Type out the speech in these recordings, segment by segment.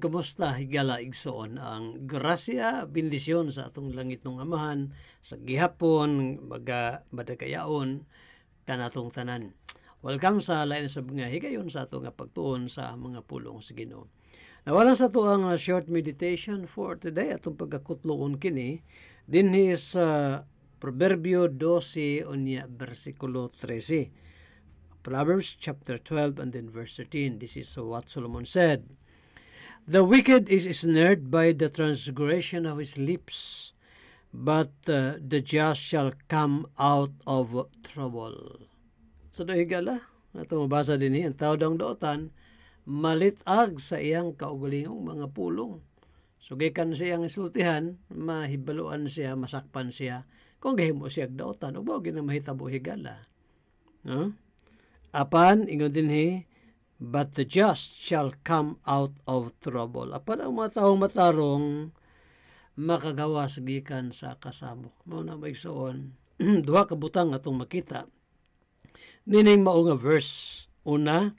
Kumusta higala igsoon ang grasya, bendisyon sa atong langit ng Amahan sa gihapon maga madagayaon kanatong tanan. Welcome sa lain sa mga higayon sa atong pagtuon sa mga pulong sa Ginoo. Nawalan sa ato ang short meditation for today atong pagkakutloon kini dinhi sa uh, Proverbio 12 unya bersikulo 13. Proverbs chapter 12 and then verse 13. This is what Solomon said. The wicked is snared by the transgression of his lips, but uh, the just shall come out of trouble. So nahigala, ato mabasa din niya, tao dang dootan, malitag sa iyang kaugalingong mga pulong. So gikan siyang isultihan, mahibaluan siya, masakpan siya, kung mo siya dootan, ubo, ginamahitabo higala. No? Apan, ingon din he, but the just shall come out of trouble. Apan ang mga taong matarong makagawas gikan sa kasamok. Mao na may maigsoon duha ka butang atong makita. Nining mao nga verse una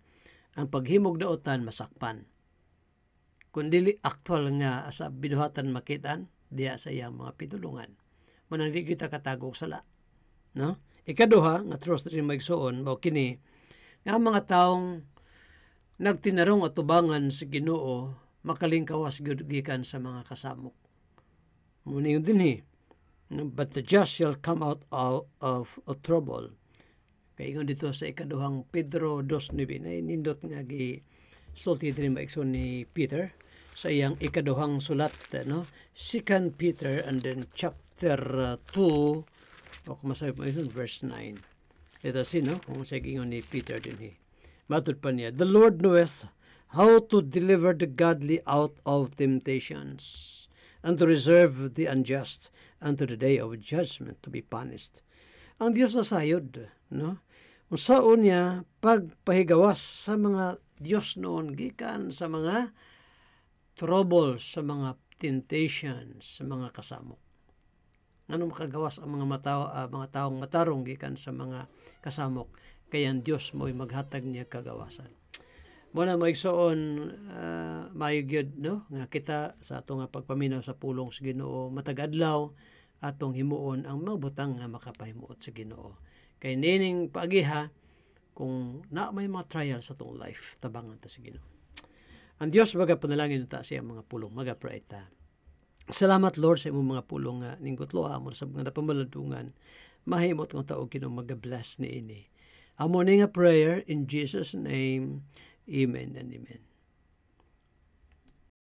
ang paghimog daotan masakpan. Kun dili aktual nga sa biduhatan makitan, diya sa iyang mga pidulungan. Manang di kita katagog sala. No? Ikaduha nga trust rin maigsoon mao kini nga mga taong Nagtinarong at tubangan si Ginoo makalingkawas gud gikan sa mga kasamok. Muna yun din eh. But the just shall come out of, of, of trouble. Kay ingon dito sa ikaduhang Pedro 2.9 na nindot nga gi sulti din maikson ni Peter sa iyang ikaduhang sulat no second Peter and then chapter 2 uh, o kumasay po verse 9 let us no kung sa ingon ni Peter din eh. Matulpanya. The Lord knoweth how to deliver the godly out of temptations, and to reserve the unjust unto the day of judgment to be punished. Ang Diyos na sayod, no? Unsaon niya pagpahigawas sa mga Diyos noon gikan sa mga troubles, sa mga temptations, sa mga kasamok. Ano makagawas ang mga matao, uh, ah, mga taong matarong gikan sa mga kasamok kay ang Dios mo'y maghatag niya kagawasan. Muna mo igsoon uh, ah, mayugyod no nga kita sa ato nga pagpaminaw sa pulong sa Ginoo matagadlaw adlaw atong himuon ang mabutang nga makapahimuot sa Ginoo. Kay nining pagiha, kung na may mga trial sa atong life tabangan ta sa Ginoo. Ang Dios baga panalangin ta siya mga pulong maga pray Salamat Lord sa imong mga pulong nga ningkutloa mo sa mga napamaludungan mahimot nga taog Ginoo magabless ni ini A morning prayer in Jesus' name. Amen and amen.